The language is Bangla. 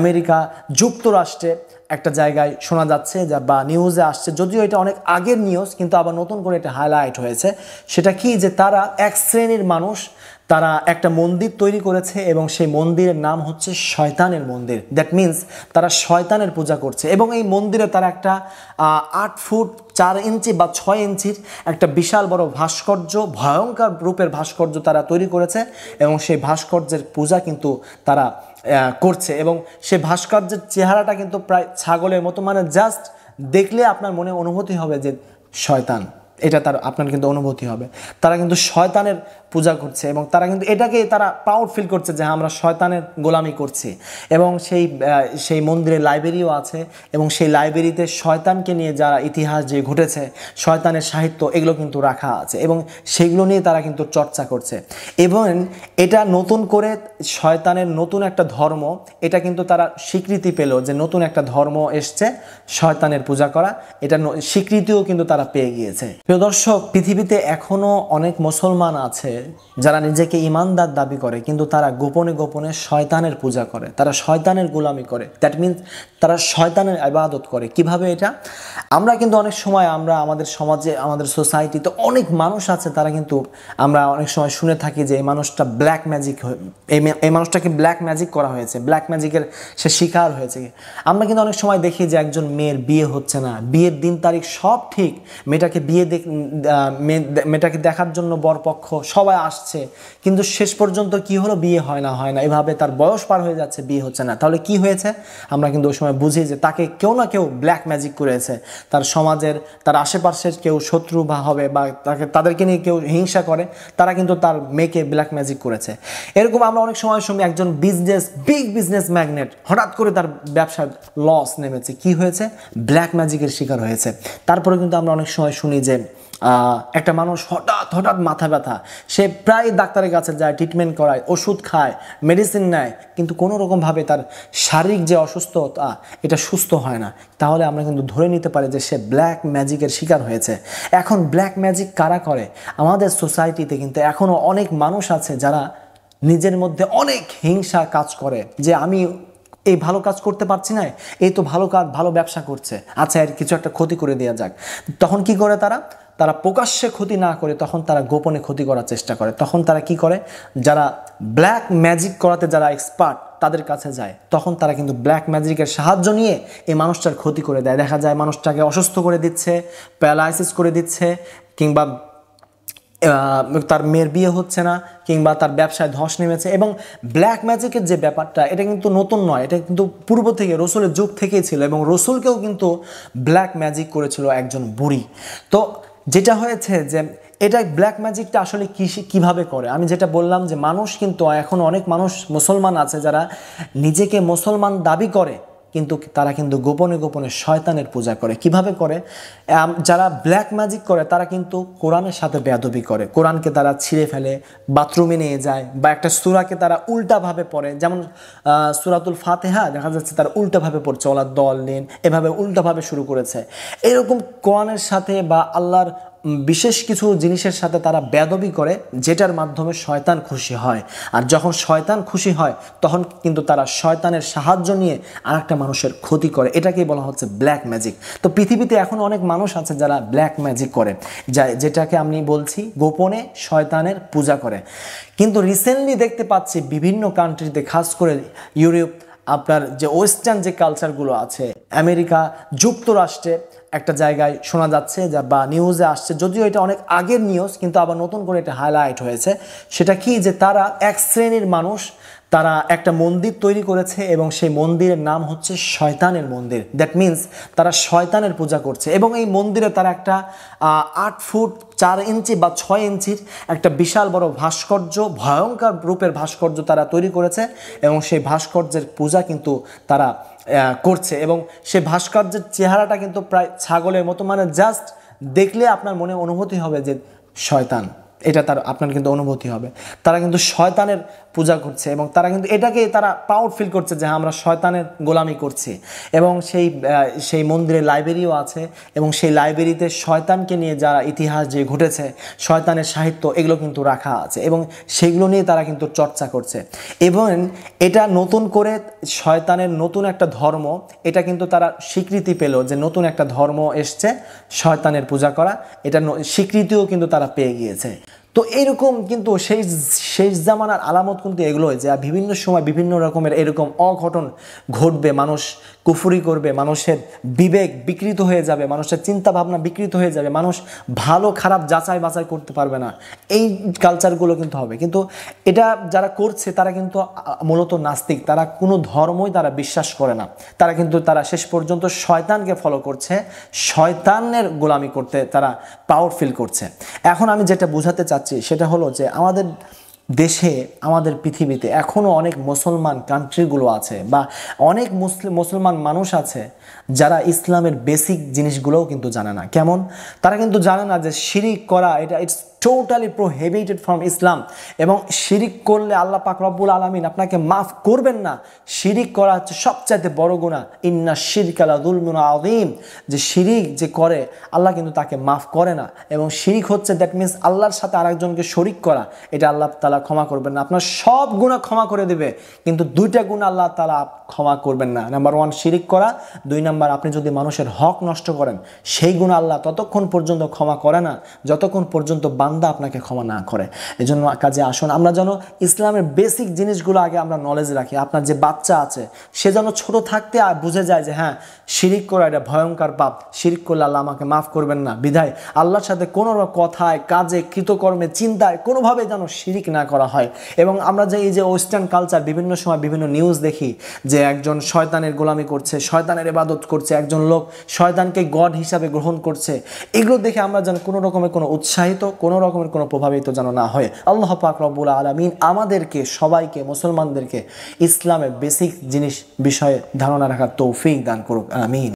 আমেরিকা যুক্তরাষ্ট্রে একটা জায়গায় শোনা যাচ্ছে যা বা নিউজে আসছে যদিও এটা অনেক আগের নিউজ কিন্তু আবার নতুন করে এটা হাইলাইট হয়েছে সেটা কি যে তারা এক শ্রেণীর মানুষ তারা একটা মন্দির তৈরি করেছে এবং সেই মন্দিরের নাম হচ্ছে শয়তানের মন্দির দ্যাট মিন্স তারা শয়তানের পূজা করছে এবং এই মন্দিরে তারা একটা আট ফুট চার ইঞ্চি বা ছয় ইঞ্চির একটা বিশাল বড় ভাস্কর্য ভয়ঙ্কর রূপের ভাস্কর্য তারা তৈরি করেছে এবং সেই ভাস্কর্যের পূজা কিন্তু তারা করছে এবং সে ভাস্কর্যের চেহারাটা কিন্তু প্রায় ছাগলের মতো মানে জাস্ট দেখলে আপনার মনে অনুভূতি হবে যে শয়তান এটা তার আপনার কিন্তু অনুভূতি হবে তারা কিন্তু শয়তানের পূজা করছে এবং তারা কিন্তু এটাকে তারা প্রাউড ফিল করছে যে হ্যাঁ, আমরা শয়তানের গোলামি করছি এবং সেই সেই মন্দিরে লাইব্রেরিও আছে এবং সেই লাইব্রেরিতে শয়তানকে নিয়ে যারা ইতিহাস যে ঘটেছে শয়তানের সাহিত্য এগুলো কিন্তু রাখা আছে এবং সেগুলো নিয়ে তারা কিন্তু চর্চা করছে এবং এটা নতুন করে শয়তানের নতুন একটা ধর্ম এটা কিন্তু তারা স্বীকৃতি পেল যে নতুন একটা ধর্ম এসছে শয়তানের পূজা করা এটা স্বীকৃতিও কিন্তু তারা পেয়ে গিয়েছে প্রিয় দর্শক পৃথিবীতে এখনও অনেক মুসলমান আছে যারা নিজেকে ইমানদার দাবি করে কিন্তু তারা গোপনে গোপনে শয়তানের পূজা করে তারা শয়তানের গোলামি করে দ্যাট মিনস তারা শয়তানের ইবাদত করে কিভাবে এটা আমরা কিন্তু অনেক সময় আমরা আমাদের সমাজে আমাদের সোসাইটিতে অনেক মানুষ আছে তারা কিন্তু আমরা অনেক সময় শুনে থাকি যে এই মানুষটা ব্ল্যাক ম্যাজিক এই মানুষটাকে ব্ল্যাক ম্যাজিক করা হয়েছে ব্ল্যাক ম্যাজিকের সে শিকার হয়েছে আমরা কিন্তু অনেক সময় দেখি যে একজন মেয়ের বিয়ে হচ্ছে না বিয়ের দিন তারিখ সব ঠিক মেয়েটাকে বিয়ে মেয়েটাকে দেখার জন্য বরপক্ষ সবাই আসছে কিন্তু শেষ পর্যন্ত কি হলো বিয়ে হয় না হয় না এভাবে তার বয়স পার হয়ে যাচ্ছে বিয়ে হচ্ছে না তাহলে কি হয়েছে আমরা কিন্তু ওই সময় বুঝি যে তাকে কেউ না কেউ ব্ল্যাক ম্যাজিক করেছে তার সমাজের তার আশেপাশের কেউ শত্রু বা হবে বা তাকে তাদেরকে নিয়ে কেউ হিংসা করে তারা কিন্তু তার মেয়েকে ব্ল্যাক ম্যাজিক করেছে এরকম আমরা অনেক সময় শুনি একজন বিজনেস বিগ বিজনেস ম্যাগনেট হঠাৎ করে তার ব্যবসার লস নেমেছে কি হয়েছে ব্ল্যাক ম্যাজিকের শিকার হয়েছে তারপরে কিন্তু আমরা অনেক সময় শুনি যে একটা মানুষ হঠাৎ হঠাৎ মাথা ব্যথা সে প্রায় ডাক্তারের কাছে যায় ট্রিটমেন্ট করায় ওষুধ খায় মেডিসিন নেয় কিন্তু কোনো রকমভাবে তার শারীরিক যে অসুস্থতা এটা সুস্থ হয় না তাহলে আমরা কিন্তু ধরে নিতে পারি যে সে ব্ল্যাক ম্যাজিকের শিকার হয়েছে এখন ব্ল্যাক ম্যাজিক কারা করে আমাদের সোসাইটিতে কিন্তু এখনও অনেক মানুষ আছে যারা নিজের মধ্যে অনেক হিংসা কাজ করে যে আমি এই ভালো কাজ করতে পারছি না এই তো ভালো কাজ ভালো ব্যবসা করছে আচ্ছা এর কিছু একটা ক্ষতি করে দেওয়া যাক তখন কি করে তারা তারা প্রকাশ্যে ক্ষতি না করে তখন তারা গোপনে ক্ষতি করার চেষ্টা করে তখন তারা কি করে যারা ব্ল্যাক ম্যাজিক করাতে যারা এক্সপার্ট তাদের কাছে যায় তখন তারা কিন্তু ব্ল্যাক ম্যাজিকের সাহায্য নিয়ে এই মানুষটার ক্ষতি করে দেয় দেখা যায় মানুষটাকে অসুস্থ করে দিচ্ছে প্যারালাইসিস করে দিচ্ছে কিংবা তার মেয়ের বিয়ে হচ্ছে না কিংবা তার ব্যবসায় ধস নেমেছে এবং ব্ল্যাক ম্যাজিকের যে ব্যাপারটা এটা কিন্তু নতুন নয় এটা কিন্তু পূর্ব থেকে রসুলের যুগ থেকেই ছিল এবং রসুলকেও কিন্তু ব্ল্যাক ম্যাজিক করেছিল একজন বুড়ি তো যেটা হয়েছে যে এটা ব্ল্যাক ম্যাজিকটা আসলে কৃষি কীভাবে করে আমি যেটা বললাম যে মানুষ কিন্তু এখন অনেক মানুষ মুসলমান আছে যারা নিজেকে মুসলমান দাবি করে কিন্তু তারা কিন্তু গোপনে গোপনে শয়তানের পূজা করে কিভাবে করে যারা ব্ল্যাক ম্যাজিক করে তারা কিন্তু কোরআনের সাথে বেয়াদবি করে কোরআনকে তারা ছিঁড়ে ফেলে বাথরুমে নিয়ে যায় বা একটা সুরাকে তারা উল্টাভাবে পড়ে যেমন সুরাতুল ফাতেহা দেখা যাচ্ছে তারা উল্টাভাবে পড়ছে ওলা দল নেন এভাবে উল্টাভাবে শুরু করেছে এরকম কোরআনের সাথে বা আল্লাহর বিশেষ কিছু জিনিসের সাথে তারা বেদবি করে যেটার মাধ্যমে শয়তান খুশি হয় আর যখন শয়তান খুশি হয় তখন কিন্তু তারা শয়তানের সাহায্য নিয়ে আরেকটা মানুষের ক্ষতি করে এটাকেই বলা হচ্ছে ব্ল্যাক ম্যাজিক তো পৃথিবীতে এখন অনেক মানুষ আছে যারা ব্ল্যাক ম্যাজিক করে যা যেটাকে আমি বলছি গোপনে শয়তানের পূজা করে কিন্তু রিসেন্টলি দেখতে পাচ্ছি বিভিন্ন কান্ট্রিতে খাস করে ইউরোপ আপনার যে ওয়েস্টার্ন যে কালচারগুলো আছে আমেরিকা যুক্তরাষ্ট্রে একটা জায়গায় শোনা যাচ্ছে বা নিউজে আসছে যদিও এটা অনেক আগের নিউজ কিন্তু আবার নতুন করে এটা হাইলাইট হয়েছে সেটা কি যে তারা এক শ্রেণীর মানুষ তারা একটা মন্দির তৈরি করেছে এবং সেই মন্দিরের নাম হচ্ছে শয়তানের মন্দির দ্যাট মিন্স তারা শয়তানের পূজা করছে এবং এই মন্দিরে তারা একটা আট ফুট চার ইঞ্চি বা ছয় ইঞ্চির একটা বিশাল বড় ভাস্কর্য ভয়ঙ্কর রূপের ভাস্কর্য তারা তৈরি করেছে এবং সেই ভাস্কর্যের পূজা কিন্তু তারা করছে এবং সে ভাস্কর্যের চেহারাটা কিন্তু প্রায় ছাগলের মতো মানে জাস্ট দেখলে আপনার মনে অনুভূতি হবে যে শয়তান এটা তার আপনার কিন্তু অনুভূতি হবে তারা কিন্তু শয়তানের পূজা করছে এবং তারা কিন্তু এটাকে তারা প্রাউড ফিল করছে যে হ্যাঁ, আমরা শয়তানের গোলামি করছি এবং সেই সেই মন্দিরে লাইব্রেরিও আছে এবং সেই লাইব্রেরিতে শয়তানকে নিয়ে যারা ইতিহাস যে ঘটেছে শয়তানের সাহিত্য এগুলো কিন্তু রাখা আছে এবং সেগুলো নিয়ে তারা কিন্তু চর্চা করছে এবং এটা নতুন করে শয়তানের নতুন একটা ধর্ম এটা কিন্তু তারা স্বীকৃতি পেল যে নতুন একটা ধর্ম এসছে শয়তানের পূজা করা এটা স্বীকৃতিও কিন্তু তারা পেয়ে গিয়েছে তো এরকম কিন্তু সেই শেষ জামানার আলামত কিন্তু এগুলো যে বিভিন্ন সময় বিভিন্ন রকমের এরকম অঘটন ঘটবে মানুষ কুফুরি করবে মানুষের বিবেক বিকৃত হয়ে যাবে মানুষের চিন্তা ভাবনা বিকৃত হয়ে যাবে মানুষ ভালো খারাপ যাচাই বাছাই করতে পারবে না এই কালচারগুলো কিন্তু হবে কিন্তু এটা যারা করছে তারা কিন্তু মূলত নাস্তিক তারা কোনো ধর্মই তারা বিশ্বাস করে না তারা কিন্তু তারা শেষ পর্যন্ত শয়তানকে ফলো করছে শয়তানের গোলামি করতে তারা পাওয়ার ফিল করছে এখন আমি যেটা বোঝাতে চাচ্ছি সেটা হলো যে আমাদের দেশে আমাদের পৃথিবীতে এখনও অনেক মুসলমান কান্ট্রিগুলো আছে বা অনেক মুসলিম মুসলমান মানুষ আছে যারা ইসলামের বেসিক জিনিসগুলোও কিন্তু জানে না কেমন তারা কিন্তু জানে না যে শিরিক করা এটা it's totally prohibited from Islam এবং শিরিক করলে আল্লাহ পাক রব্বুল আলমিন আপনাকে মাফ করবেন না শিরিক করা হচ্ছে সবচাইতে বড় গুণা ইন্না শিরিক আলা দুলমুনা আদিম যে শিরিক যে করে আল্লাহ কিন্তু তাকে মাফ করে না এবং শিরিক হচ্ছে দ্যাট মিনস আল্লাহর সাথে আরেকজনকে শরিক করা এটা আল্লাহ তালা ক্ষমা করবেন না আপনার সব গুণা ক্ষমা করে দেবে কিন্তু দুইটা গুণ আল্লাহ তালা ক্ষমা করবেন না নাম্বার ওয়ান শিরিক করা দুই নাম্বার আপনি যদি মানুষের হক নষ্ট করেন সেই গুণ আল্লাহ ততক্ষণ পর্যন্ত ক্ষমা করে না যতক্ষণ পর্যন্ত বান্দা আপনাকে ক্ষমা না করে এই জন্য কাজে আসুন আমরা যেন ইসলামের বেসিক জিনিসগুলো আগে আমরা নলেজ রাখি আপনার যে বাচ্চা আছে সে যেন ছোট থাকতে আর বুঝে যায় যে হ্যাঁ শিরিক করা এটা ভয়ঙ্কর পাপ শিরিক করলে আল্লাহ আমাকে মাফ করবেন না বিধায় আল্লাহর সাথে কোনো কথায় কাজে কৃতকর্মে চিন্তায় কোনোভাবে যেন শিরিক না করা হয় এবং আমরা যে এই যে ওয়েস্টার্ন কালচার বিভিন্ন সময় বিভিন্ন নিউজ দেখি যে যে একজন শয়তানের গোলামি করছে শয়তানের এবাদত করছে একজন লোক শয়তানকে গড হিসাবে গ্রহণ করছে এগুলো দেখে আমরা যেন কোনো রকমের কোনো উৎসাহিত কোনো রকমের কোনো প্রভাবিত যেন না হয় আল্লাহ পাক রব্বুল আলমিন আমাদেরকে সবাইকে মুসলমানদেরকে ইসলামের বেসিক জিনিস বিষয়ে ধারণা রাখার তৌফিক দান করুক আমিন